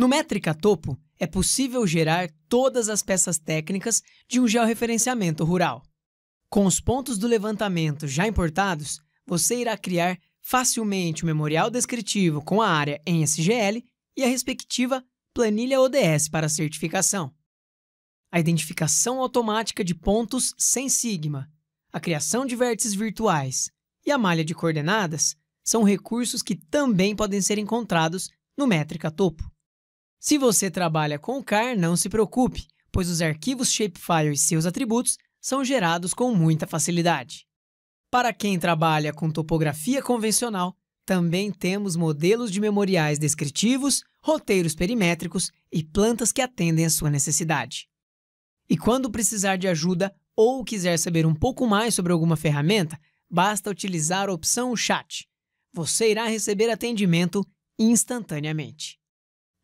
No métrica topo, é possível gerar todas as peças técnicas de um georreferenciamento rural. Com os pontos do levantamento já importados, você irá criar facilmente o memorial descritivo com a área em SGL e a respectiva planilha ODS para certificação. A identificação automática de pontos sem sigma, a criação de vértices virtuais e a malha de coordenadas são recursos que também podem ser encontrados no métrica topo. Se você trabalha com CAR, não se preocupe, pois os arquivos Shapefile e seus atributos são gerados com muita facilidade. Para quem trabalha com topografia convencional, também temos modelos de memoriais descritivos, roteiros perimétricos e plantas que atendem a sua necessidade. E quando precisar de ajuda ou quiser saber um pouco mais sobre alguma ferramenta, basta utilizar a opção Chat. Você irá receber atendimento instantaneamente.